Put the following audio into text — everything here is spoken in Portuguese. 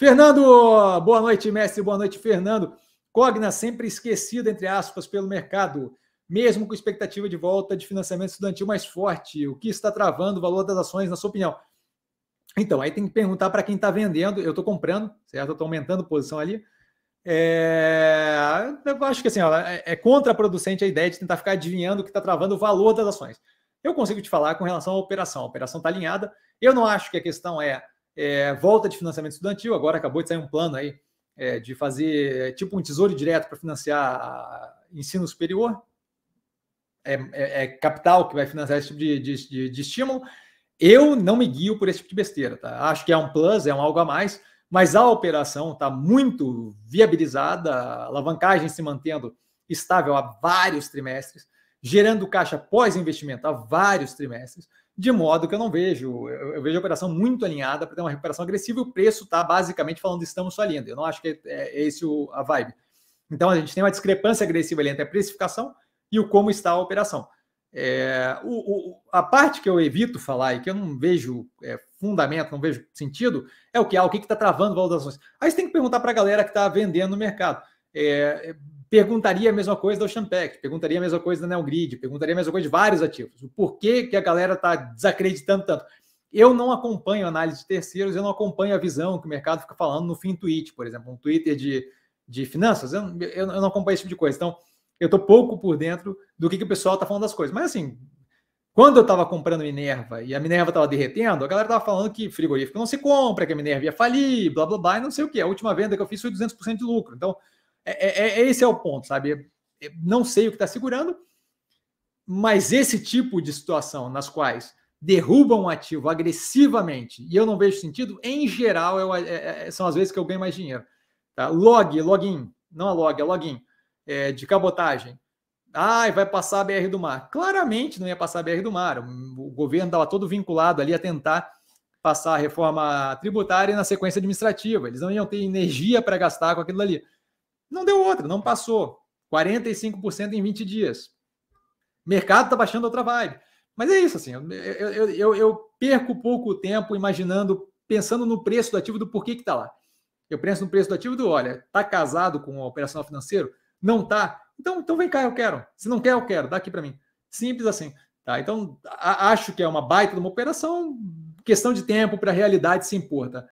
Fernando, boa noite, mestre. Boa noite, Fernando. Cogna sempre esquecido, entre aspas, pelo mercado, mesmo com expectativa de volta de financiamento estudantil mais forte. O que está travando o valor das ações, na sua opinião? Então, aí tem que perguntar para quem está vendendo. Eu estou comprando, certo? Eu estou aumentando a posição ali. É... Eu acho que assim, ó, é, é contraproducente a ideia de tentar ficar adivinhando o que está travando o valor das ações. Eu consigo te falar com relação à operação. A operação está alinhada. Eu não acho que a questão é é, volta de financiamento estudantil, agora acabou de sair um plano aí é, de fazer é, tipo um tesouro direto para financiar ensino superior. É, é, é, capital que vai financiar esse tipo de, de, de, de estímulo. Eu não me guio por esse tipo de besteira, tá? Acho que é um plus, é um algo a mais, mas a operação está muito viabilizada, a alavancagem se mantendo estável há vários trimestres, gerando caixa pós-investimento há vários trimestres de modo que eu não vejo, eu, eu vejo a operação muito alinhada para ter uma recuperação agressiva e o preço está basicamente falando estamos falindo. Eu não acho que é, é esse o, a vibe. Então a gente tem uma discrepância agressiva ali entre a precificação e o como está a operação. É, o, o, a parte que eu evito falar e que eu não vejo é, fundamento, não vejo sentido, é o que? Ah, o que está travando valorizações? Aí você tem que perguntar para a galera que está vendendo no mercado. É, é perguntaria a mesma coisa da Champec, perguntaria a mesma coisa da Neogrid, perguntaria a mesma coisa de vários ativos. O porquê que a galera está desacreditando tanto? Eu não acompanho análise de terceiros, eu não acompanho a visão que o mercado fica falando no fim tweet, por exemplo, um Twitter de, de finanças, eu, eu, eu não acompanho esse tipo de coisa. Então, eu estou pouco por dentro do que, que o pessoal está falando das coisas. Mas assim, quando eu estava comprando Minerva e a Minerva estava derretendo, a galera estava falando que frigorífico não se compra, que a Minerva ia falir, blá blá blá, e não sei o que. A última venda que eu fiz foi 200% de lucro. Então, é é, é, é, esse é o ponto, sabe? Eu não sei o que está segurando, mas esse tipo de situação nas quais derrubam um ativo agressivamente e eu não vejo sentido, em geral, eu, é, é são as vezes que eu ganho mais dinheiro. Tá? Log, login, não a log, a login é, de cabotagem. Ai, vai passar a BR do Mar. Claramente não ia passar a BR do Mar. O governo estava todo vinculado ali a tentar passar a reforma tributária e na sequência administrativa. Eles não iam ter energia para gastar com aquilo ali. Não deu outra, não passou. 45% em 20 dias. Mercado está baixando outra vibe. Mas é isso, assim, eu, eu, eu, eu perco pouco tempo imaginando, pensando no preço do ativo do porquê que está lá. Eu penso no preço do ativo do, olha, está casado com o operacional financeiro? Não está? Então, então vem cá, eu quero. Se não quer, eu quero. Dá aqui para mim. Simples assim. Tá? Então, a, acho que é uma baita de uma operação, questão de tempo para a realidade se impor. Tá?